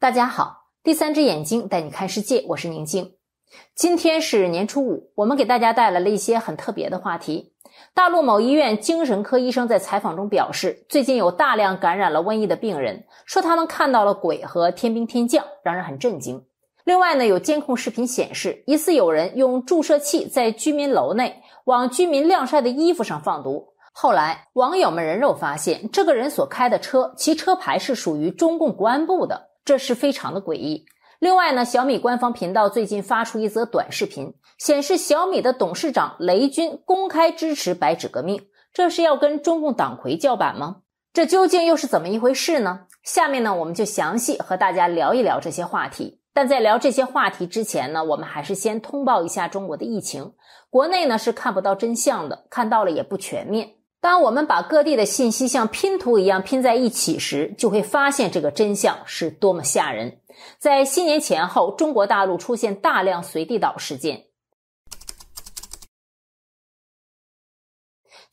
大家好，第三只眼睛带你看世界，我是宁静。今天是年初五，我们给大家带来了一些很特别的话题。大陆某医院精神科医生在采访中表示，最近有大量感染了瘟疫的病人，说他们看到了鬼和天兵天将，让人很震惊。另外呢，有监控视频显示，疑似有人用注射器在居民楼内往居民晾晒的衣服上放毒。后来网友们人肉发现，这个人所开的车其车牌是属于中共国安部的。这是非常的诡异。另外呢，小米官方频道最近发出一则短视频，显示小米的董事长雷军公开支持白纸革命，这是要跟中共党魁叫板吗？这究竟又是怎么一回事呢？下面呢，我们就详细和大家聊一聊这些话题。但在聊这些话题之前呢，我们还是先通报一下中国的疫情。国内呢是看不到真相的，看到了也不全面。当我们把各地的信息像拼图一样拼在一起时，就会发现这个真相是多么吓人。在新年前后，中国大陆出现大量随地倒事件。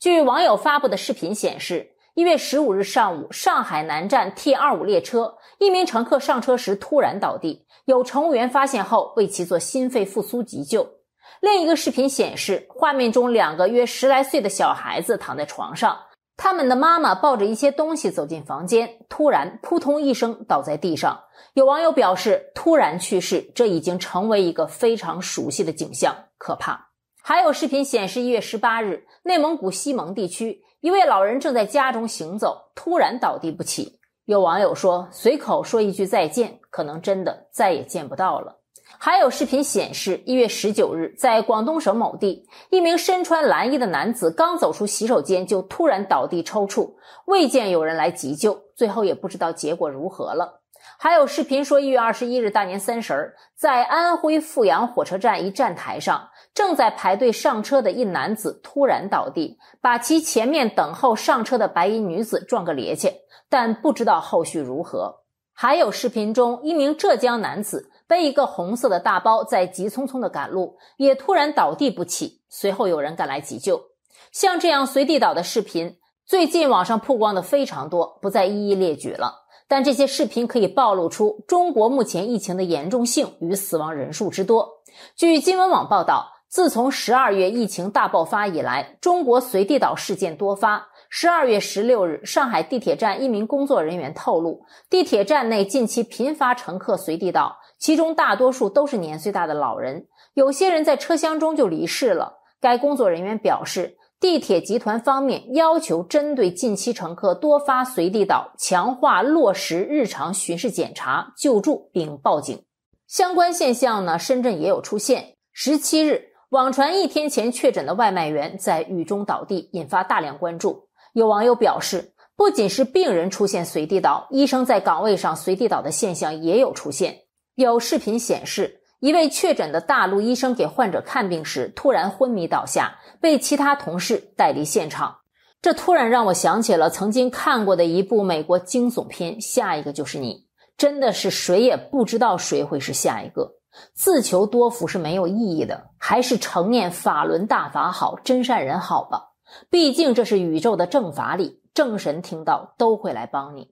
据网友发布的视频显示，一月十五日上午，上海南站 T 二五列车，一名乘客上车时突然倒地，有乘务员发现后为其做心肺复苏急救。另一个视频显示，画面中两个约十来岁的小孩子躺在床上，他们的妈妈抱着一些东西走进房间，突然扑通一声倒在地上。有网友表示，突然去世，这已经成为一个非常熟悉的景象，可怕。还有视频显示，一月十八日，内蒙古锡盟地区一位老人正在家中行走，突然倒地不起。有网友说，随口说一句再见，可能真的再也见不到了。还有视频显示，一月十九日，在广东省某地，一名身穿蓝衣的男子刚走出洗手间就突然倒地抽搐，未见有人来急救，最后也不知道结果如何了。还有视频说，一月二十一日大年三十，在安徽阜阳火车站一站台上，正在排队上车的一男子突然倒地，把其前面等候上车的白衣女子撞个趔趄，但不知道后续如何。还有视频中，一名浙江男子。背一个红色的大包，在急匆匆的赶路，也突然倒地不起。随后有人赶来急救。像这样随地倒的视频，最近网上曝光的非常多，不再一一列举了。但这些视频可以暴露出中国目前疫情的严重性与死亡人数之多。据新闻网报道，自从十二月疫情大爆发以来，中国随地倒事件多发。十二月十六日，上海地铁站一名工作人员透露，地铁站内近期频发乘客随地倒，其中大多数都是年岁大的老人，有些人在车厢中就离世了。该工作人员表示，地铁集团方面要求针对近期乘客多发随地倒，强化落实日常巡视检查、救助并报警。相关现象呢，深圳也有出现。十七日，网传一天前确诊的外卖员在雨中倒地，引发大量关注。有网友表示，不仅是病人出现随地倒，医生在岗位上随地倒的现象也有出现。有视频显示，一位确诊的大陆医生给患者看病时突然昏迷倒下，被其他同事带离现场。这突然让我想起了曾经看过的一部美国惊悚片《下一个就是你》，真的是谁也不知道谁会是下一个。自求多福是没有意义的，还是成念法轮大法好，真善人好吧。毕竟这是宇宙的正法理，正神听到都会来帮你。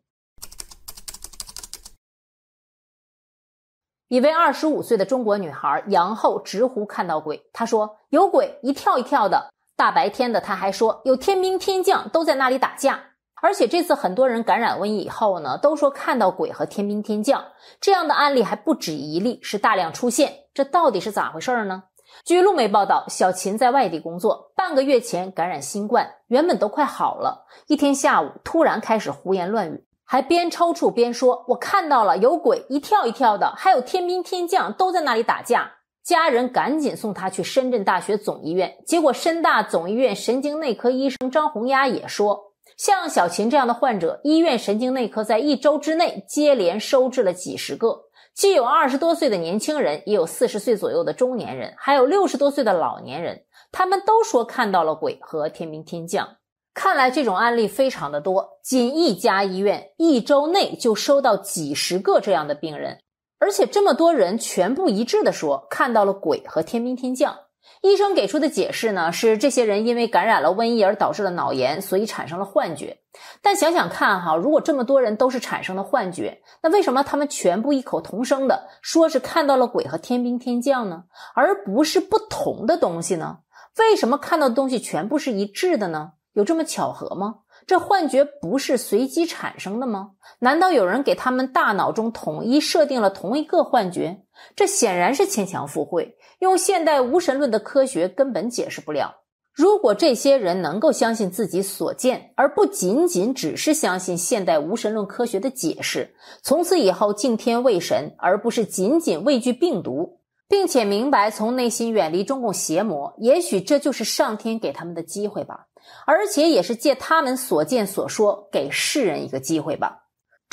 一位二十五岁的中国女孩杨后直呼看到鬼，她说有鬼一跳一跳的，大白天的。她还说有天兵天将都在那里打架，而且这次很多人感染瘟疫以后呢，都说看到鬼和天兵天将，这样的案例还不止一例，是大量出现。这到底是咋回事呢？据路媒报道，小琴在外地工作，半个月前感染新冠，原本都快好了，一天下午突然开始胡言乱语，还边抽搐边说：“我看到了有鬼，一跳一跳的，还有天兵天将都在那里打架。”家人赶紧送他去深圳大学总医院，结果深大总医院神经内科医生张红丫也说，像小琴这样的患者，医院神经内科在一周之内接连收治了几十个。既有二十多岁的年轻人，也有四十岁左右的中年人，还有六十多岁的老年人。他们都说看到了鬼和天兵天将。看来这种案例非常的多，仅一家医院一周内就收到几十个这样的病人，而且这么多人全部一致的说看到了鬼和天兵天将。医生给出的解释呢，是这些人因为感染了瘟疫而导致了脑炎，所以产生了幻觉。但想想看哈，如果这么多人都是产生了幻觉，那为什么他们全部异口同声的说是看到了鬼和天兵天将呢？而不是不同的东西呢？为什么看到的东西全部是一致的呢？有这么巧合吗？这幻觉不是随机产生的吗？难道有人给他们大脑中统一设定了同一个幻觉？这显然是牵强附会，用现代无神论的科学根本解释不了。如果这些人能够相信自己所见，而不仅仅只是相信现代无神论科学的解释，从此以后敬天畏神，而不是仅仅畏惧病毒，并且明白从内心远离中共邪魔，也许这就是上天给他们的机会吧。而且也是借他们所见所说，给世人一个机会吧。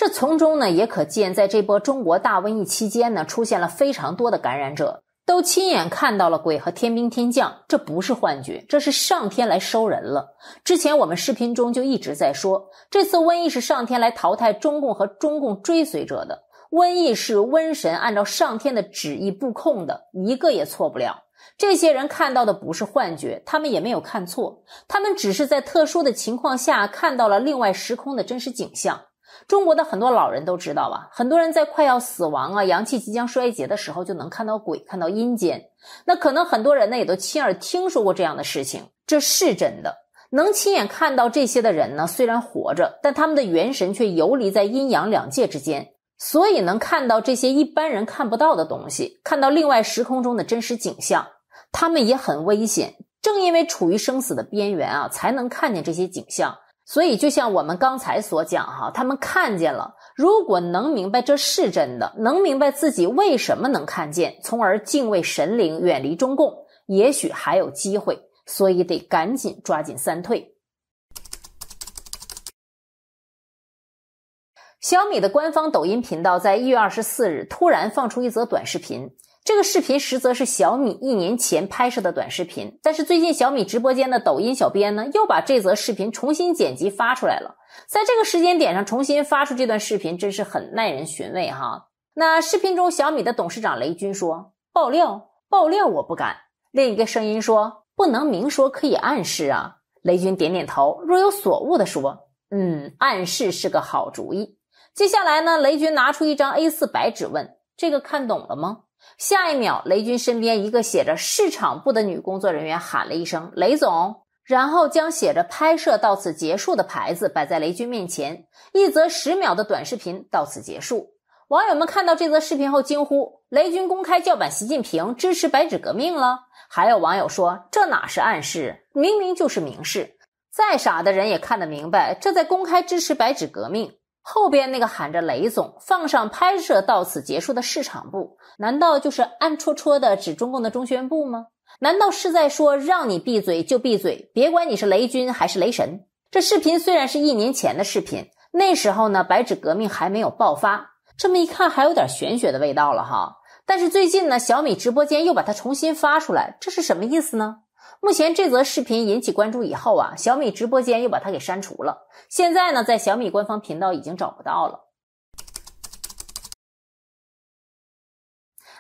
这从中呢也可见，在这波中国大瘟疫期间呢，出现了非常多的感染者，都亲眼看到了鬼和天兵天将，这不是幻觉，这是上天来收人了。之前我们视频中就一直在说，这次瘟疫是上天来淘汰中共和中共追随者的，瘟疫是瘟神按照上天的旨意布控的，一个也错不了。这些人看到的不是幻觉，他们也没有看错，他们只是在特殊的情况下看到了另外时空的真实景象。中国的很多老人都知道啊，很多人在快要死亡啊、阳气即将衰竭的时候，就能看到鬼，看到阴间。那可能很多人呢，也都亲耳听说过这样的事情。这是真的。能亲眼看到这些的人呢，虽然活着，但他们的元神却游离在阴阳两界之间，所以能看到这些一般人看不到的东西，看到另外时空中的真实景象。他们也很危险，正因为处于生死的边缘啊，才能看见这些景象。所以，就像我们刚才所讲哈，他们看见了。如果能明白这是真的，能明白自己为什么能看见，从而敬畏神灵，远离中共，也许还有机会。所以，得赶紧抓紧三退。小米的官方抖音频道在一月二十四日突然放出一则短视频。这个视频实则是小米一年前拍摄的短视频，但是最近小米直播间的抖音小编呢，又把这则视频重新剪辑发出来了。在这个时间点上重新发出这段视频，真是很耐人寻味哈。那视频中，小米的董事长雷军说：“爆料，爆料，我不敢。”另一个声音说：“不能明说，可以暗示啊。”雷军点点头，若有所悟的说：“嗯，暗示是个好主意。”接下来呢，雷军拿出一张 A4 白纸问：“这个看懂了吗？”下一秒，雷军身边一个写着“市场部”的女工作人员喊了一声“雷总”，然后将写着“拍摄到此结束”的牌子摆在雷军面前。一则十秒的短视频到此结束。网友们看到这则视频后惊呼：“雷军公开叫板习近平，支持白纸革命了！”还有网友说：“这哪是暗示，明明就是明示，再傻的人也看得明白，这在公开支持白纸革命。”后边那个喊着“雷总”，放上拍摄到此结束的市场部，难道就是暗戳戳的指中共的中宣部吗？难道是在说让你闭嘴就闭嘴，别管你是雷军还是雷神？这视频虽然是一年前的视频，那时候呢，白纸革命还没有爆发，这么一看还有点玄学的味道了哈。但是最近呢，小米直播间又把它重新发出来，这是什么意思呢？目前这则视频引起关注以后啊，小米直播间又把它给删除了。现在呢，在小米官方频道已经找不到了。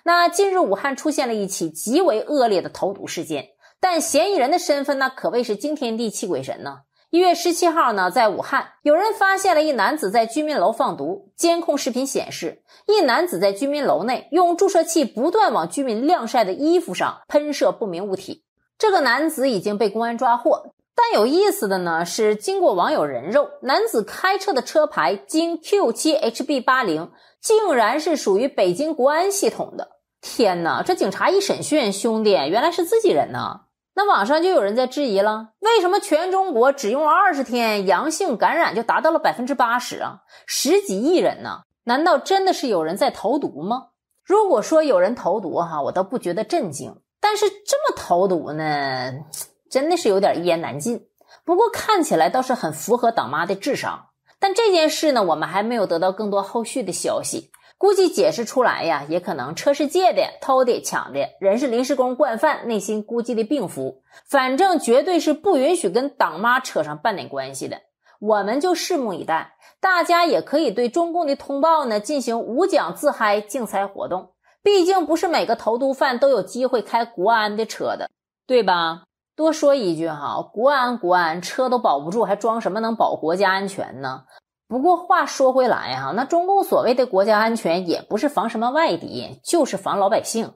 那近日武汉出现了一起极为恶劣的投毒事件，但嫌疑人的身份呢，可谓是惊天地泣鬼神呢。一月十七号呢，在武汉有人发现了一男子在居民楼放毒，监控视频显示，一男子在居民楼内用注射器不断往居民晾晒的衣服上喷射不明物体。这个男子已经被公安抓获，但有意思的呢是，经过网友人肉，男子开车的车牌京 Q7HB80，竟然是属于北京国安系统的。天哪！这警察一审讯，兄弟，原来是自己人呢。那网上就有人在质疑了：为什么全中国只用了二十天，阳性感染就达到了百分之八十啊？十几亿人呢？难道真的是有人在投毒吗？如果说有人投毒，哈，我倒不觉得震惊。但是这么投毒呢，真的是有点一言难尽。不过看起来倒是很符合党妈的智商。但这件事呢，我们还没有得到更多后续的消息。估计解释出来呀，也可能车是借的、偷的、抢的，人是临时工惯犯，内心估计的病符。反正绝对是不允许跟党妈扯上半点关系的。我们就拭目以待。大家也可以对中共的通报呢进行无奖自嗨竞猜活动。毕竟不是每个投毒犯都有机会开国安的车的，对吧？多说一句哈，国安国安车都保不住，还装什么能保国家安全呢？不过话说回来哈，那中共所谓的国家安全也不是防什么外敌，就是防老百姓。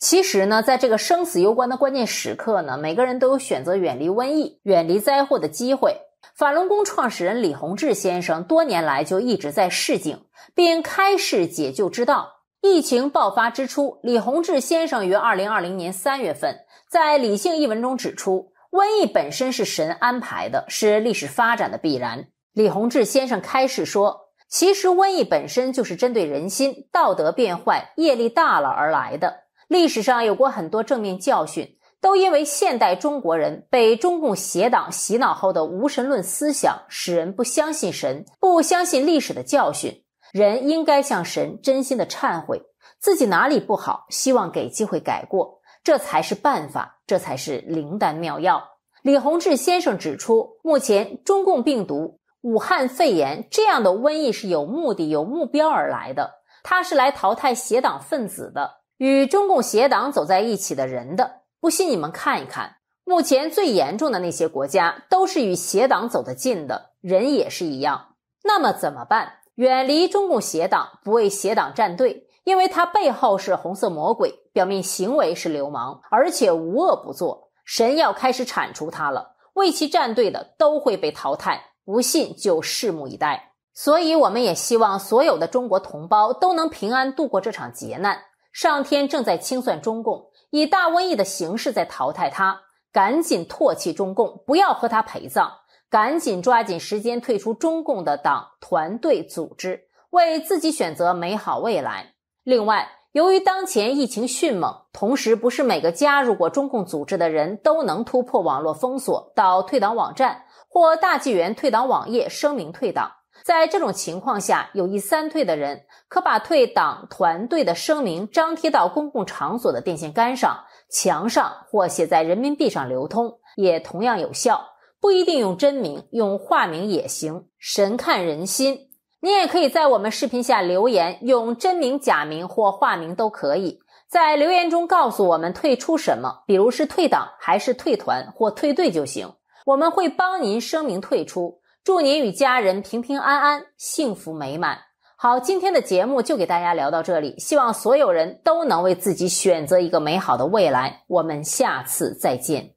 其实呢，在这个生死攸关的关键时刻呢，每个人都有选择远离瘟疫、远离灾祸的机会。法轮功创始人李洪志先生多年来就一直在示警，并开示解救之道。疫情爆发之初，李洪志先生于二零二零年三月份在《理性》一文中指出，瘟疫本身是神安排的，是历史发展的必然。李洪志先生开示说，其实瘟疫本身就是针对人心道德变坏、业力大了而来的。历史上有过很多正面教训。都因为现代中国人被中共邪党洗脑后的无神论思想，使人不相信神，不相信历史的教训，人应该向神真心的忏悔，自己哪里不好，希望给机会改过，这才是办法，这才是灵丹妙药。李洪志先生指出，目前中共病毒、武汉肺炎这样的瘟疫是有目的、有目标而来的，它是来淘汰邪党分子的，与中共邪党走在一起的人的。不信你们看一看，目前最严重的那些国家都是与邪党走得近的人也是一样。那么怎么办？远离中共邪党，不为邪党站队，因为他背后是红色魔鬼，表面行为是流氓，而且无恶不作。神要开始铲除他了，为其站队的都会被淘汰。不信就拭目以待。所以，我们也希望所有的中国同胞都能平安度过这场劫难。上天正在清算中共。以大瘟疫的形式在淘汰他，赶紧唾弃中共，不要和他陪葬，赶紧抓紧时间退出中共的党团队组织，为自己选择美好未来。另外，由于当前疫情迅猛，同时不是每个加入过中共组织的人都能突破网络封锁到退党网站或大纪元退党网页声明退党。在这种情况下，有意三退的人可把退党、团队的声明张贴到公共场所的电线杆上、墙上，或写在人民币上流通，也同样有效。不一定用真名，用化名也行。神看人心，你也可以在我们视频下留言，用真名、假名或化名都可以。在留言中告诉我们退出什么，比如是退党还是退团或退队就行，我们会帮您声明退出。祝您与家人平平安安，幸福美满。好，今天的节目就给大家聊到这里，希望所有人都能为自己选择一个美好的未来。我们下次再见。